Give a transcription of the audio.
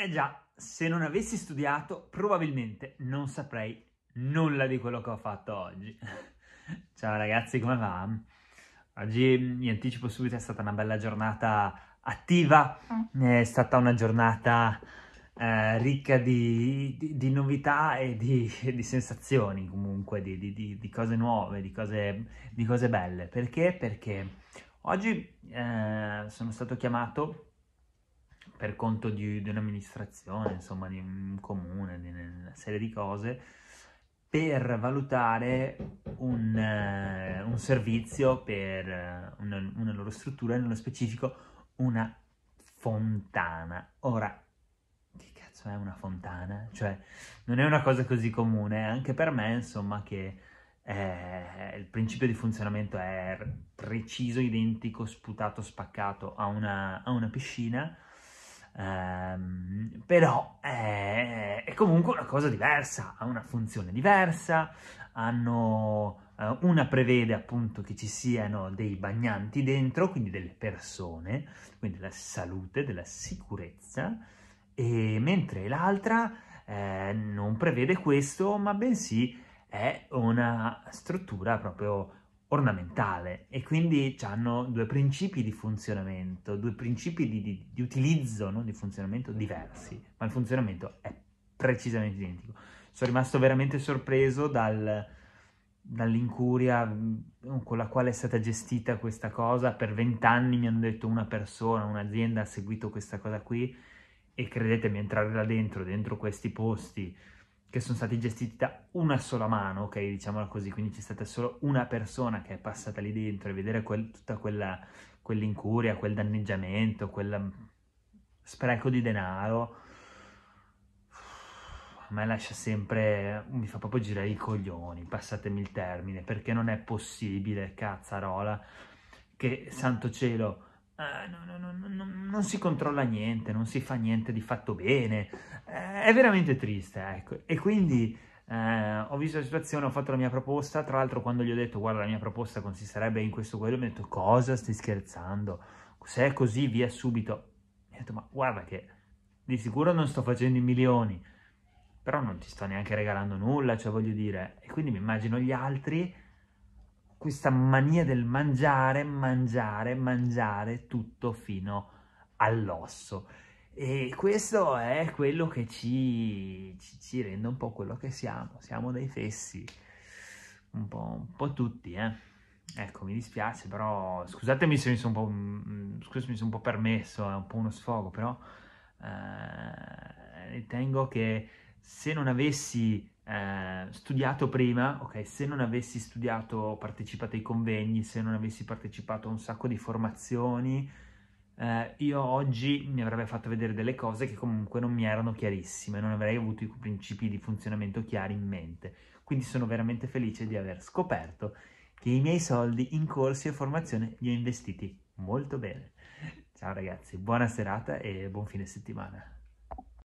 Eh già, se non avessi studiato probabilmente non saprei nulla di quello che ho fatto oggi. Ciao ragazzi, come va? Oggi mi mm, anticipo subito, è stata una bella giornata attiva, mm. è stata una giornata eh, ricca di, di, di, novità e di, di sensazioni comunque, di, cose nuove, di cose, cose belle. Perché? Perché oggi eh, sono stato chiamato per conto di, di un'amministrazione, insomma di un comune, di una serie di cose, per valutare un, uh, un servizio per eh, una, una, loro struttura, nello specifico una fontana. Ora, che cazzo è una fontana? Cioè, non è una cosa così comune, eh. anche per me, insomma, che eh, il principio di funzionamento è preciso, identico, sputato, spaccato a una, a una piscina, Um, però è, eh, è, comunque una cosa diversa, ha una funzione diversa, hanno, uh, una prevede appunto che ci siano dei bagnanti dentro, quindi delle persone, quindi della salute, della sicurezza, e mentre l'altra eh, non prevede questo, ma bensì è una struttura proprio ornamentale e quindi hanno due principi di funzionamento, due principi di, di, di utilizzo, non di funzionamento, diversi, ma il funzionamento è precisamente identico. Sono rimasto veramente sorpreso dal, dall'incuria mm, con la quale è stata gestita questa cosa, per vent'anni mi hanno detto una persona, un'azienda ha seguito questa cosa qui e credetemi, entrare là dentro, dentro questi posti, che sono stati gestiti da una sola mano, ok, diciamola così, quindi c'è stata solo una persona che è passata lì dentro e vedere quel, tutta quella, quell'incuria, quel danneggiamento, quel mm, spreco di denaro, a me lascia sempre, mi fa proprio girare i coglioni, passatemi il termine, perché non è possibile, cazzarola, che santo cielo Uh, no, no, no, non si controlla niente, non si fa niente di fatto bene, uh, è veramente triste, ecco. E quindi uh, ho visto la situazione, ho fatto la mia proposta, tra l'altro quando gli ho detto guarda la mia proposta consisterebbe in questo quello, mi ha detto cosa stai scherzando? Se è così via subito. Mi ha detto ma guarda che di sicuro non sto facendo i milioni, però non ti sto neanche regalando nulla, cioè voglio dire, e quindi mi immagino gli altri questa mania del mangiare, mangiare, mangiare tutto fino all'osso. E questo è quello che ci, ci, ci, rende un po' quello che siamo, siamo dei fessi, un po', un po tutti, eh? Ecco, mi dispiace, però scusatemi se mi sono un po', mm, scusami, sono un po permesso, è un po' uno sfogo, però eh, ritengo che se non avessi eh, studiato prima, ok, se non avessi studiato, partecipato ai convegni, se non avessi partecipato a un sacco di formazioni, eh, io oggi mi avrebbe fatto vedere delle cose che comunque non mi erano chiarissime, non avrei avuto i principi di funzionamento chiari in mente. Quindi sono veramente felice di aver scoperto che i miei soldi in corsi e formazione li ho investiti molto bene. Ciao ragazzi, buona serata e buon fine settimana.